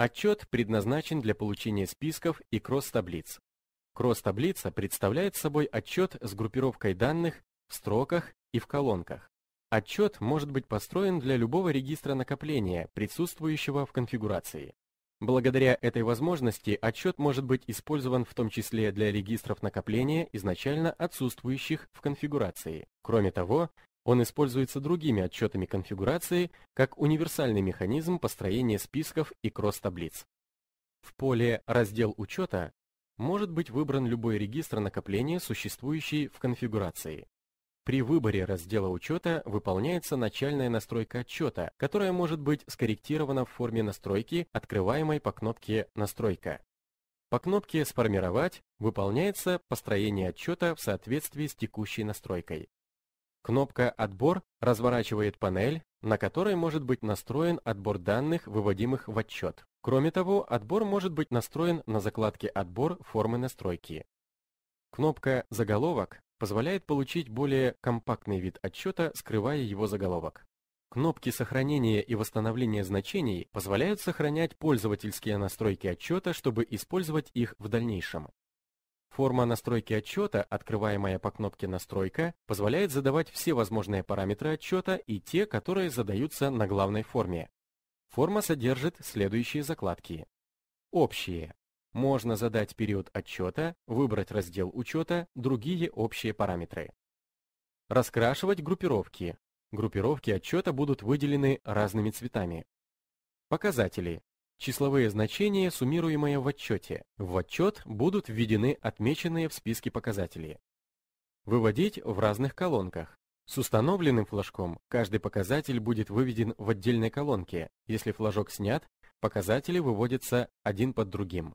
Отчет предназначен для получения списков и кросс-таблиц. Кросс-таблица представляет собой отчет с группировкой данных в строках и в колонках. Отчет может быть построен для любого регистра накопления, присутствующего в конфигурации. Благодаря этой возможности отчет может быть использован в том числе для регистров накопления, изначально отсутствующих в конфигурации. Кроме того, он используется другими отчетами конфигурации как универсальный механизм построения списков и кросс-таблиц. В поле «Раздел учета» может быть выбран любой регистр накопления, существующий в конфигурации. При выборе раздела учета выполняется начальная настройка отчета, которая может быть скорректирована в форме настройки, открываемой по кнопке «Настройка». По кнопке «Сформировать» выполняется построение отчета в соответствии с текущей настройкой. Кнопка «Отбор» разворачивает панель, на которой может быть настроен отбор данных, выводимых в отчет. Кроме того, отбор может быть настроен на закладке «Отбор» формы настройки. Кнопка «Заголовок» позволяет получить более компактный вид отчета, скрывая его заголовок. Кнопки сохранения и восстановления значений позволяют сохранять пользовательские настройки отчета, чтобы использовать их в дальнейшем. Форма настройки отчета, открываемая по кнопке «Настройка», позволяет задавать все возможные параметры отчета и те, которые задаются на главной форме. Форма содержит следующие закладки. Общие. Можно задать период отчета, выбрать раздел учета, другие общие параметры. Раскрашивать группировки. Группировки отчета будут выделены разными цветами. Показатели. Числовые значения, суммируемые в отчете. В отчет будут введены отмеченные в списке показатели. Выводить в разных колонках. С установленным флажком каждый показатель будет выведен в отдельной колонке. Если флажок снят, показатели выводятся один под другим.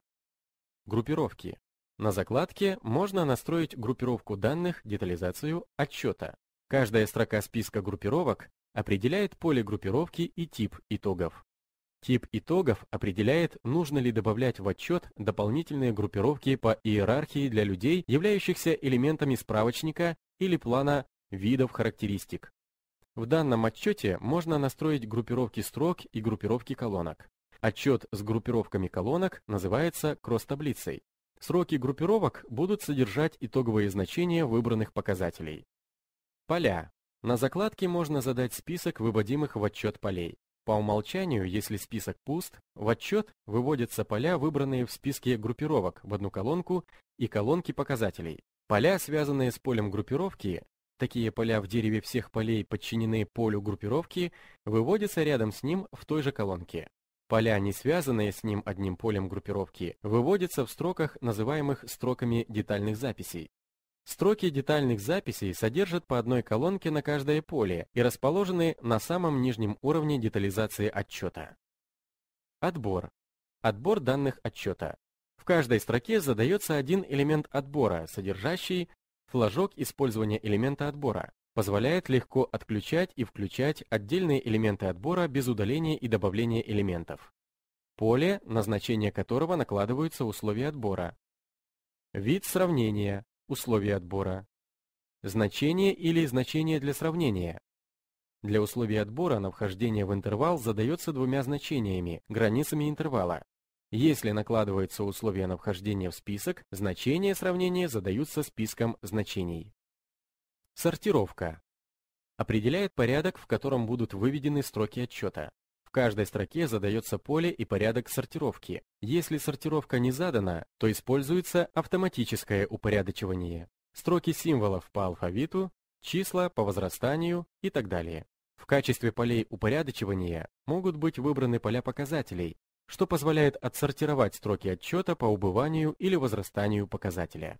Группировки. На закладке можно настроить группировку данных, детализацию отчета. Каждая строка списка группировок определяет поле группировки и тип итогов. Тип итогов определяет, нужно ли добавлять в отчет дополнительные группировки по иерархии для людей, являющихся элементами справочника или плана видов характеристик. В данном отчете можно настроить группировки строк и группировки колонок. Отчет с группировками колонок называется кросс-таблицей. Сроки группировок будут содержать итоговые значения выбранных показателей. Поля. На закладке можно задать список выводимых в отчет полей. По умолчанию, если список пуст, в отчет выводятся поля, выбранные в списке группировок в одну колонку и колонки показателей. Поля, связанные с полем группировки, такие поля в дереве всех полей подчиненные полю группировки, выводятся рядом с ним в той же колонке. Поля, не связанные с ним одним полем группировки, выводятся в строках, называемых строками детальных записей. Строки детальных записей содержат по одной колонке на каждое поле и расположены на самом нижнем уровне детализации отчета. Отбор. Отбор данных отчета. В каждой строке задается один элемент отбора, содержащий флажок использования элемента отбора. Позволяет легко отключать и включать отдельные элементы отбора без удаления и добавления элементов. Поле, назначение которого накладываются условия отбора. Вид сравнения условия отбора. Значение или значение для сравнения. Для условий отбора на вхождение в интервал задается двумя значениями, границами интервала. Если накладывается условие на вхождение в список, значения сравнения задаются списком значений. Сортировка. Определяет порядок, в котором будут выведены строки отчета каждой строке задается поле и порядок сортировки. Если сортировка не задана, то используется автоматическое упорядочивание. Строки символов по алфавиту, числа по возрастанию и так далее. В качестве полей упорядочивания могут быть выбраны поля показателей, что позволяет отсортировать строки отчета по убыванию или возрастанию показателя.